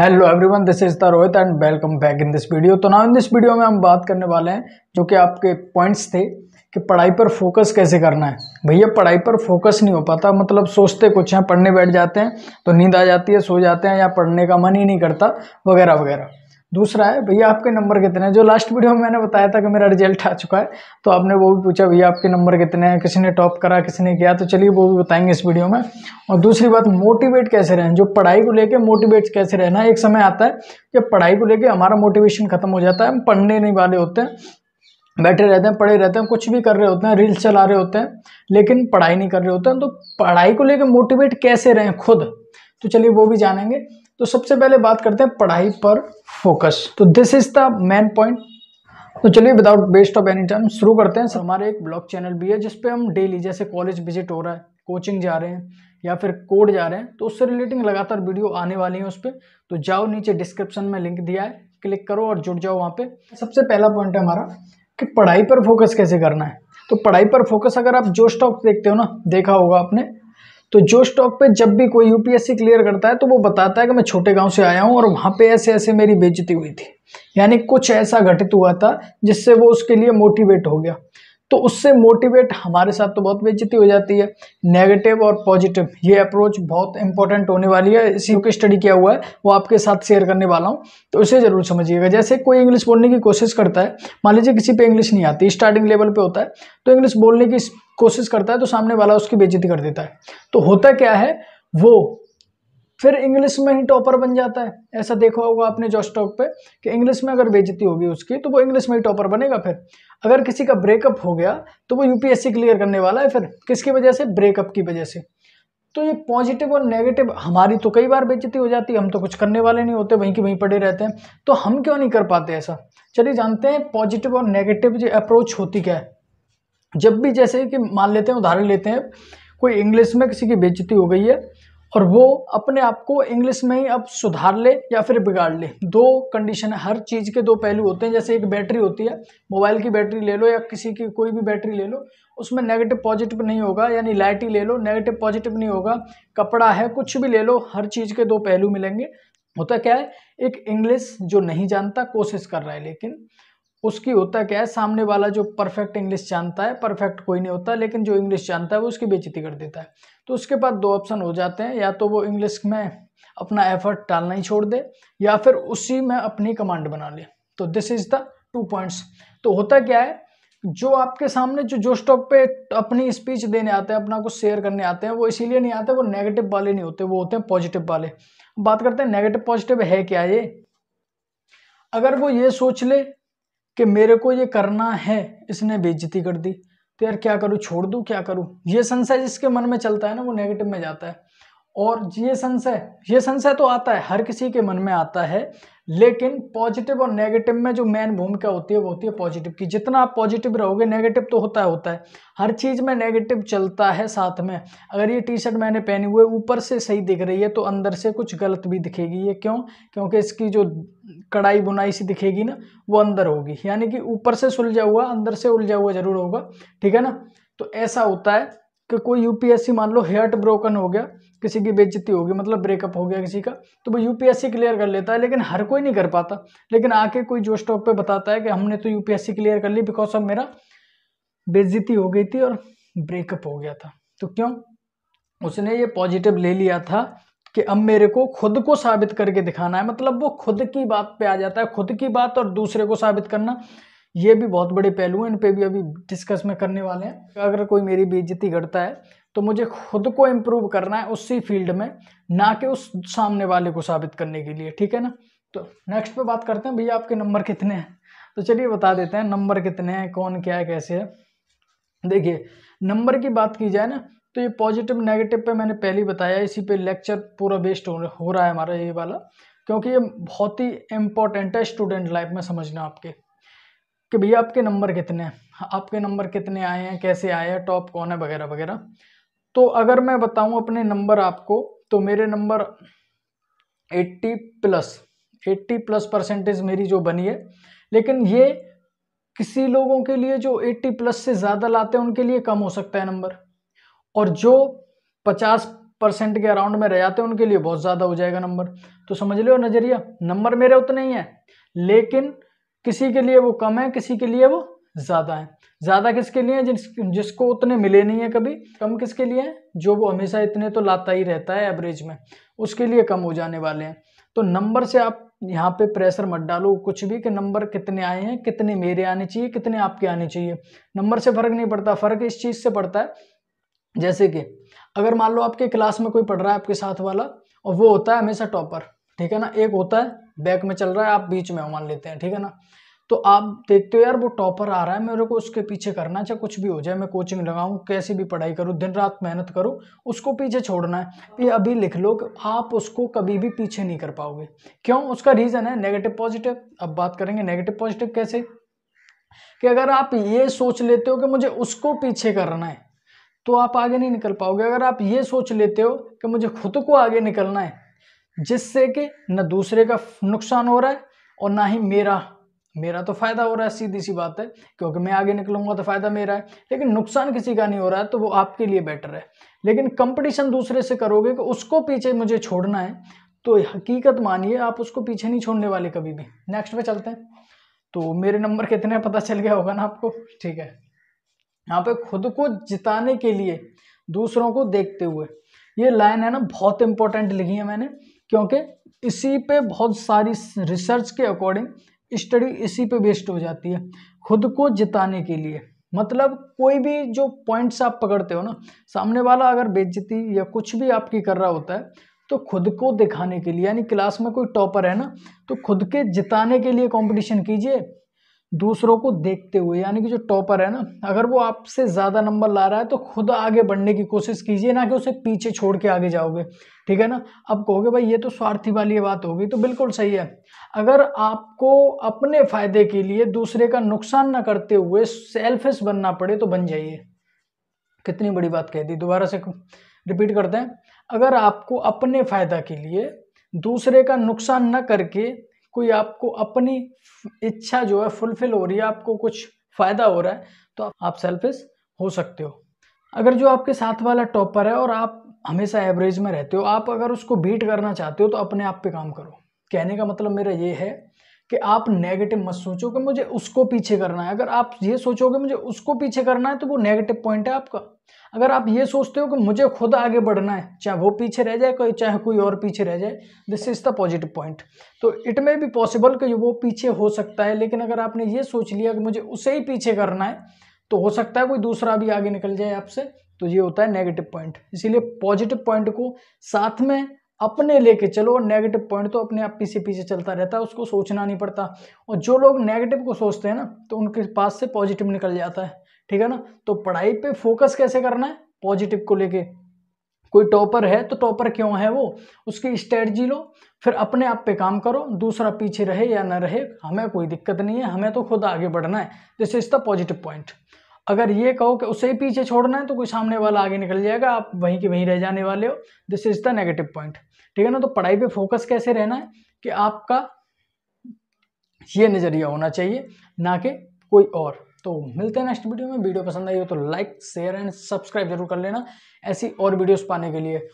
hello everyone this is the Rohit and welcome back in this video तो ना इन this video में हम बात करने वाले हैं जो कि आपके पॉइंट्स थे कि पढ़ाई पर फोकस कैसे करना है भैया पढ़ाई पर फोकस नहीं हो पाता मतलब सोचते कुछ हैं पढ़ने बैठ जाते हैं तो नींद आ जाती है सो जाते हैं या पढ़ने का मन ही नहीं करता वगैरह वगैरह दूसरा है भैया आपके नंबर कितने हैं जो लास्ट वीडियो में मैंने बताया था कि मेरा रिजल्ट आ चुका है तो आपने वो भी पूछा भैया आपके नंबर कितने हैं किसी ने टॉप करा किसी ने किया तो चलिए वो भी बताएंगे इस वीडियो में और दूसरी बात मोटिवेट कैसे रहें जो पढ़ाई को लेकर मोटिवेट कैसे रहना एक समय आता है जब पढ़ाई को लेकर हमारा मोटिवेशन खत्म हो जाता है हम पढ़ने नहीं वाले होते हैं बैठे रहते हैं पढ़े रहते हैं कुछ भी कर रहे होते हैं रील्स चला रहे होते हैं लेकिन पढ़ाई नहीं कर रहे होते हैं तो पढ़ाई को लेकर मोटिवेट कैसे रहें खुद तो चलिए वो भी जानेंगे तो सबसे पहले बात करते हैं पढ़ाई पर फोकस तो this is the main point तो चलिए without waste of any time शुरू करते हैं सर हमारे एक ब्लॉग चैनल भी है जिसपे हम डेली जैसे कॉलेज विजिट हो रहा है कोचिंग जा रहे हैं या फिर कोड जा रहे हैं तो उससे रिलेटिंग लगातार वीडियो आने वाली है उस पर तो जाओ नीचे डिस्क्रिप्शन में लिंक दिया है क्लिक करो और जुड़ जाओ वहाँ पे सबसे पहला पॉइंट है हमारा कि पढ़ाई पर फोकस कैसे करना है तो पढ़ाई पर फोकस अगर आप जो स्टॉक देखते हो ना देखा होगा आपने तो जो स्टॉक पे जब भी कोई यूपीएससी क्लियर करता है तो वो बताता है कि मैं छोटे गांव से आया हूँ और वहाँ पे ऐसे ऐसे मेरी बेजती हुई थी यानी कुछ ऐसा घटित हुआ था जिससे वो उसके लिए मोटिवेट हो गया तो उससे मोटिवेट हमारे साथ तो बहुत बेजती हो जाती है नेगेटिव और पॉजिटिव ये अप्रोच बहुत इंपॉर्टेंट होने वाली है इसी को स्टडी किया हुआ है वो आपके साथ शेयर करने वाला हूँ तो इसे ज़रूर समझिएगा जैसे कोई इंग्लिश बोलने की कोशिश करता है मान लीजिए किसी पे इंग्लिश नहीं आती स्टार्टिंग लेवल पे होता है तो इंग्लिश बोलने की कोशिश करता है तो सामने वाला उसकी बेजती कर देता है तो होता क्या है वो फिर इंग्लिश में ही टॉपर बन जाता है ऐसा देखा होगा आपने जो स्टॉक पे कि इंग्लिश में अगर बेजती होगी उसकी तो वो इंग्लिश में ही टॉपर बनेगा फिर अगर किसी का ब्रेकअप हो गया तो वो यूपीएससी क्लियर करने वाला है फिर किसकी वजह से ब्रेकअप की वजह से तो ये पॉजिटिव और नेगेटिव हमारी तो कई बार बेजती हो जाती है हम तो कुछ करने वाले नहीं होते वहीं के वहीं पड़े रहते हैं तो हम क्यों नहीं कर पाते ऐसा चलिए जानते हैं पॉजिटिव और नेगेटिव जो अप्रोच होती क्या है जब भी जैसे कि मान लेते हैं उदाहरण लेते हैं कोई इंग्लिश में किसी की बेजती हो गई है और वो अपने आप को इंग्लिश में ही अब सुधार ले या फिर बिगाड़ ले दो कंडीशन है हर चीज़ के दो पहलू होते हैं जैसे एक बैटरी होती है मोबाइल की बैटरी ले लो या किसी की कोई भी बैटरी ले लो उसमें नेगेटिव पॉजिटिव नहीं होगा यानी लाइट ही ले लो नेगेटिव पॉजिटिव नहीं होगा कपड़ा है कुछ भी ले लो हर चीज़ के दो पहलू मिलेंगे होता क्या है एक इंग्लिश जो नहीं जानता कोशिश कर रहा है लेकिन उसकी होता क्या है सामने वाला जो परफेक्ट इंग्लिश जानता है परफेक्ट कोई नहीं होता लेकिन जो इंग्लिश जानता है वो उसकी बेचती कर देता है तो उसके बाद दो ऑप्शन हो जाते हैं या तो वो इंग्लिश में अपना एफर्ट डालना ही छोड़ दे या फिर उसी में अपनी कमांड बना ले तो this is the two points तो होता क्या है जो आपके सामने जो जो स्टॉक पे अपनी स्पीच देने आते हैं अपना कुछ शेयर करने आते हैं वो इसीलिए नहीं आते वो नेगेटिव वाले नहीं होते वो होते हैं पॉजिटिव वाले बात करते हैं नेगेटिव पॉजिटिव है क्या ये अगर वो ये सोच ले कि मेरे को ये करना है इसने बेजती कर दी तो यार क्या करूँ छोड़ दूँ क्या करूँ ये संशय जिसके मन में चलता है ना वो नेगेटिव में जाता है और ये संशय ये संशय तो आता है हर किसी के मन में आता है लेकिन पॉजिटिव और नेगेटिव में जो मेन भूमिका होती है वो होती है पॉजिटिव की जितना आप पॉजिटिव रहोगे नेगेटिव तो होता है होता है हर चीज़ में नेगेटिव चलता है साथ में अगर ये टी शर्ट मैंने पहनी हुई ऊपर से सही दिख रही है तो अंदर से कुछ गलत भी दिखेगी ये क्यों क्योंकि इसकी जो कढ़ाई बुनाई सी दिखेगी ना वो अंदर होगी यानी कि ऊपर से सुलझा हुआ अंदर से उलझा हुआ ज़रूर होगा ठीक है ना तो ऐसा होता है कि कोई यूपीएससी मान लो हार्ट ब्रोकन हो गया किसी की बेचती होगी मतलब ब्रेकअप हो गया किसी का तो वो यूपीएससी क्लियर कर लेता है लेकिन हर कोई नहीं कर पाता लेकिन आके कोई जो स्टॉक पे बताता है कि हमने तो यूपीएससी क्लियर कर ली बिकॉज ऑफ मेरा बेजती हो गई थी और ब्रेकअप हो गया था तो क्यों उसने ये पॉजिटिव ले लिया था कि अब मेरे को खुद को साबित करके दिखाना है मतलब वो खुद की बात पर आ जाता है खुद की बात और दूसरे को साबित करना ये भी बहुत बड़े पहलू हैं इन पर भी अभी डिस्कस में करने वाले हैं अगर कोई मेरी बेज़ती करता है तो मुझे खुद को इम्प्रूव करना है उसी फील्ड में ना कि उस सामने वाले को साबित करने के लिए ठीक है ना तो नेक्स्ट पे बात करते हैं भैया आपके नंबर कितने हैं तो चलिए बता देते हैं नंबर कितने हैं कौन क्या है कैसे है देखिए नंबर की बात की जाए ना तो ये पॉजिटिव नेगेटिव पे मैंने पहले ही बताया इसी पे लेक्चर पूरा बेस्ड हो रहा है हमारा ये वाला क्योंकि ये बहुत ही इंपॉर्टेंट है स्टूडेंट लाइफ में समझना आपके कि भैया आपके नंबर कितने हैं आपके नंबर कितने आए हैं कैसे आए हैं टॉप कौन है वगैरह वगैरह तो अगर मैं बताऊं अपने नंबर आपको तो मेरे नंबर 80 प्लस 80 प्लस परसेंटेज मेरी जो बनी है लेकिन ये किसी लोगों के लिए जो 80 प्लस से ज़्यादा लाते हैं उनके लिए कम हो सकता है नंबर और जो 50 परसेंट के अराउंड में रह जाते हैं उनके लिए बहुत ज़्यादा हो जाएगा नंबर तो समझ लो नज़रिया नंबर मेरे उतने ही हैं लेकिन किसी के लिए वो कम है किसी के लिए वो ज़्यादा है ज़्यादा किसके लिए हैं जिस जिसको उतने मिले नहीं है कभी कम किसके लिए है जो वो हमेशा इतने तो लाता ही रहता है एवरेज में उसके लिए कम हो जाने वाले हैं तो नंबर से आप यहाँ पे प्रेशर मत डालो कुछ भी कि नंबर कितने आए हैं कितने मेरे आने चाहिए कितने आपके आने चाहिए नंबर से फ़र्क नहीं पड़ता फ़र्क इस चीज़ से पड़ता है जैसे कि अगर मान लो आपके क्लास में कोई पढ़ रहा है आपके साथ वाला और वो होता है हमेशा टॉपर ठीक है ना एक होता है बैक में चल रहा है आप बीच में मान लेते हैं ठीक है ना तो आप देखते हो यार वो टॉपर आ रहा है मेरे को उसके पीछे करना चाहे कुछ भी हो जाए मैं कोचिंग लगाऊं कैसी भी पढ़ाई करूं दिन रात मेहनत करूं उसको पीछे छोड़ना है ये अभी लिख लो कि आप उसको कभी भी पीछे नहीं कर पाओगे क्यों उसका रीज़न है नेगेटिव पॉजिटिव अब बात करेंगे नेगेटिव पॉजिटिव कैसे कि अगर आप ये सोच लेते हो कि मुझे उसको पीछे करना है तो आप आगे नहीं निकल पाओगे अगर आप ये सोच लेते हो कि मुझे खुद को आगे निकलना है जिससे कि न दूसरे का नुकसान हो रहा है और ना ही मेरा मेरा तो फ़ायदा हो रहा है सीधी सी बात है क्योंकि मैं आगे निकलूंगा तो फ़ायदा मेरा है लेकिन नुकसान किसी का नहीं हो रहा है तो वो आपके लिए बेटर है लेकिन कंपटीशन दूसरे से करोगे कि उसको पीछे मुझे छोड़ना है तो हकीकत मानिए आप उसको पीछे नहीं छोड़ने वाले कभी भी नेक्स्ट पे चलते हैं तो मेरे नंबर कितने पता चल गया होगा ना आपको ठीक है यहाँ पे खुद को जिताने के लिए दूसरों को देखते हुए ये लाइन है ना बहुत इंपॉर्टेंट लिखी है मैंने क्योंकि इसी पे बहुत सारी रिसर्च के अकॉर्डिंग स्टडी इसी पे बेस्ड हो जाती है खुद को जिताने के लिए मतलब कोई भी जो पॉइंट्स आप पकड़ते हो ना सामने वाला अगर बेचती या कुछ भी आपकी कर रहा होता है तो खुद को दिखाने के लिए यानी क्लास में कोई टॉपर है ना तो खुद के जिताने के लिए कंपटीशन कीजिए दूसरों को देखते हुए यानी कि जो टॉपर है ना अगर वो आपसे ज़्यादा नंबर ला रहा है तो खुद आगे बढ़ने की कोशिश कीजिए ना कि उसे पीछे छोड़ के आगे जाओगे ठीक है ना अब कहोगे भाई ये तो स्वार्थी वाली बात होगी तो बिल्कुल सही है अगर आपको अपने फ़ायदे के लिए दूसरे का नुकसान ना करते हुए सेल्फिश बनना पड़े तो बन जाइए कितनी बड़ी बात कह दी दोबारा से रिपीट करते हैं अगर आपको अपने फ़ायदा के लिए दूसरे का नुकसान न करके कोई आपको अपनी इच्छा जो है फुलफिल हो रही है आपको कुछ फ़ायदा हो रहा है तो आप सेल्फिश हो सकते हो अगर जो आपके साथ वाला टॉपर है और आप हमेशा एवरेज में रहते हो आप अगर उसको बीट करना चाहते हो तो अपने आप पे काम करो कहने का मतलब मेरा ये है कि आप नेगेटिव मत सोचो कि मुझे उसको पीछे करना है अगर आप ये सोचोगे मुझे उसको पीछे करना है तो वो नेगेटिव पॉइंट है आपका अगर आप ये सोचते हो कि मुझे खुद आगे बढ़ना है चाहे वो पीछे रह जाए कोई चाहे कोई और पीछे रह जाए this is the positive point तो इट में भी पॉसिबल कि वो पीछे हो सकता है लेकिन अगर आपने ये सोच लिया कि मुझे उसे ही पीछे करना है तो हो सकता है कोई दूसरा भी आगे निकल जाए आपसे तो ये होता है नेगेटिव पॉइंट इसीलिए पॉजिटिव पॉइंट को साथ में अपने लेके चलो नेगेटिव पॉइंट तो अपने आप पीछे पीछे चलता रहता है उसको सोचना नहीं पड़ता और जो लोग नेगेटिव को सोचते हैं ना तो उनके पास से पॉजिटिव निकल जाता है ठीक है ना तो पढ़ाई पे फोकस कैसे करना है पॉजिटिव को लेके कोई टॉपर है तो टॉपर क्यों है वो उसकी स्ट्रेटजी लो फिर अपने आप पे काम करो दूसरा पीछे रहे या ना रहे हमें कोई दिक्कत नहीं है हमें तो खुद आगे बढ़ना है this is the positive point अगर ये कहो कि उसे ही पीछे छोड़ना है तो कोई सामने वाला आगे निकल जाएगा आप वहीं के वहीं रह जाने वाले हो this is the negative point ठीक है ना तो पढ़ाई पे फोकस कैसे रहना है कि आपका ये नज़रिया होना चाहिए ना कि कोई और तो मिलते हैं नेक्स्ट वीडियो में वीडियो पसंद आई हो तो लाइक शेयर एंड सब्सक्राइब जरूर कर लेना ऐसी और वीडियोज पाने के लिए